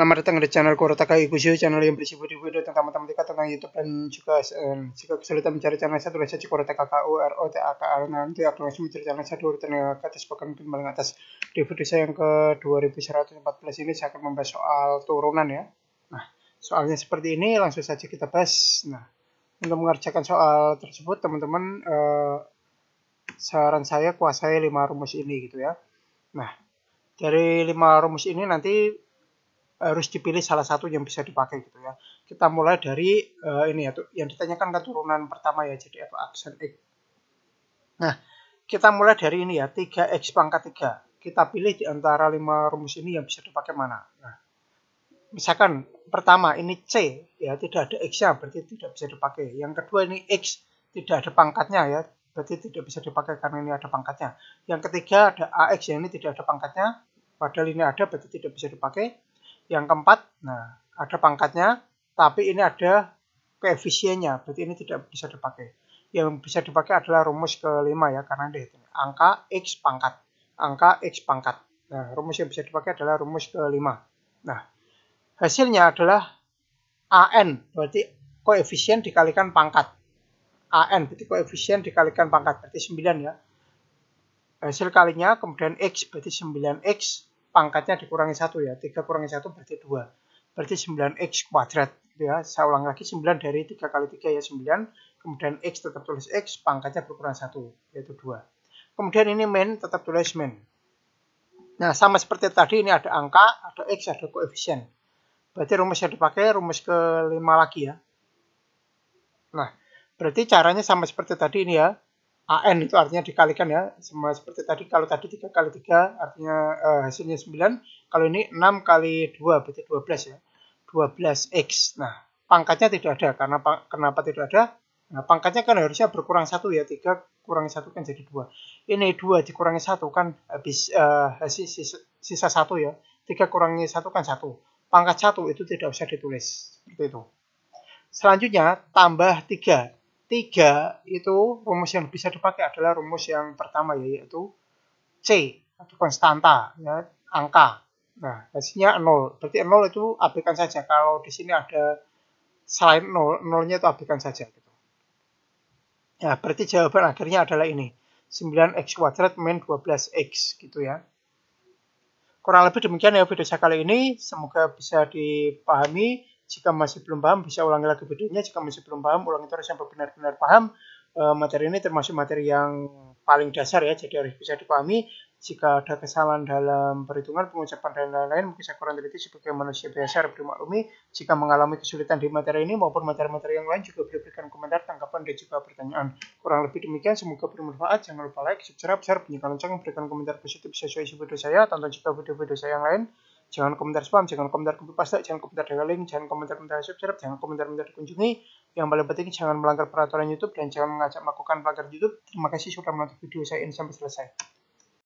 Selamat datang di channel Kurotaka Ikusio, channel yang berisi video-video tentang matematika, tentang YouTube, dan juga um, jika kesulitan mencari channel saya, tulis saja Kurotaka K U R O T A K A nanti akan langsung mencari channel saya, urutan yang ke atas, bahkan mungkin paling atas. Di video saya yang ke 2114 ini, saya akan membahas soal turunan ya. Nah, soalnya seperti ini, langsung saja kita bahas. Nah, untuk mengerjakan soal tersebut, teman-teman, eh, saran saya kuasai lima rumus ini gitu ya. Nah, dari lima rumus ini nanti harus dipilih salah satu yang bisa dipakai gitu ya. Kita mulai dari uh, ini ya, tuh yang ditanyakan keturunan kan pertama ya, jadi F aksen X. Nah, kita mulai dari ini ya, 3X pangkat 3. Kita pilih di antara 5 rumus ini yang bisa dipakai mana. Nah, misalkan pertama ini C, ya tidak ada X-nya, berarti tidak bisa dipakai. Yang kedua ini X, tidak ada pangkatnya ya, berarti tidak bisa dipakai karena ini ada pangkatnya. Yang ketiga ada AX, ya ini tidak ada pangkatnya, padahal ini ada, berarti tidak bisa dipakai yang keempat, nah ada pangkatnya, tapi ini ada koefisiennya, berarti ini tidak bisa dipakai. Yang bisa dipakai adalah rumus kelima ya, karena dia angka x pangkat, angka x pangkat. Nah, rumus yang bisa dipakai adalah rumus kelima. Nah, hasilnya adalah AN, berarti koefisien dikalikan pangkat. AN, berarti koefisien dikalikan pangkat, berarti 9 ya. Hasil kalinya, kemudian X, berarti 9X pangkatnya dikurangi satu ya 3 kurangi satu berarti 2 berarti 9x kuadrat gitu ya saya ulang lagi 9 dari 3 kali 3 ya 9 kemudian x tetap tulis x pangkatnya berkurang satu yaitu 2 kemudian ini min tetap tulis min nah sama seperti tadi ini ada angka ada x ada koefisien berarti rumus yang dipakai rumus kelima lagi ya nah berarti caranya sama seperti tadi ini ya AN itu artinya dikalikan ya sama seperti tadi kalau tadi 3 kali 3 artinya uh, hasilnya 9 kalau ini 6 kali 2 berarti 12 ya 12x nah pangkatnya tidak ada karena kenapa tidak ada nah pangkatnya kan harusnya berkurang satu ya 3 kurang satu kan jadi 2 ini 2 dikurangi satu kan habis uh, hasil sisa, sisa 1 ya 3 kurangi satu kan satu pangkat satu itu tidak usah ditulis seperti itu selanjutnya tambah 3 tiga itu rumus yang bisa dipakai adalah rumus yang pertama yaitu C atau konstanta ya angka nah hasilnya 0 berarti 0 itu abaikan saja kalau di sini ada selain 0 0-nya itu abaikan saja gitu. nah berarti jawaban akhirnya adalah ini 9x kuadrat min 12x gitu ya kurang lebih demikian ya video saya kali ini semoga bisa dipahami jika masih belum paham, bisa ulangi lagi videonya. Jika masih belum paham, ulangi terus sampai benar-benar paham. E, materi ini termasuk materi yang paling dasar ya, jadi harus bisa dipahami. Jika ada kesalahan dalam perhitungan, pengucapan, dan lain-lain, mungkin saya kurang teliti sebagai manusia biasa harus maklumi. Jika mengalami kesulitan di materi ini maupun materi-materi yang lain, juga boleh berikan komentar, tanggapan, dan juga pertanyaan. Kurang lebih demikian, semoga bermanfaat. Jangan lupa like, subscribe, share, bunyikan lonceng, berikan komentar positif sesuai video saya, tonton juga video-video saya yang lain jangan komentar spam, jangan komentar copy paste, jangan komentar regaling, jangan komentar komentar subscribe, jangan komentar komentar kunjungi. Yang paling penting jangan melanggar peraturan YouTube dan jangan mengajak melakukan pelanggar YouTube. Terima kasih sudah menonton video saya ini sampai selesai.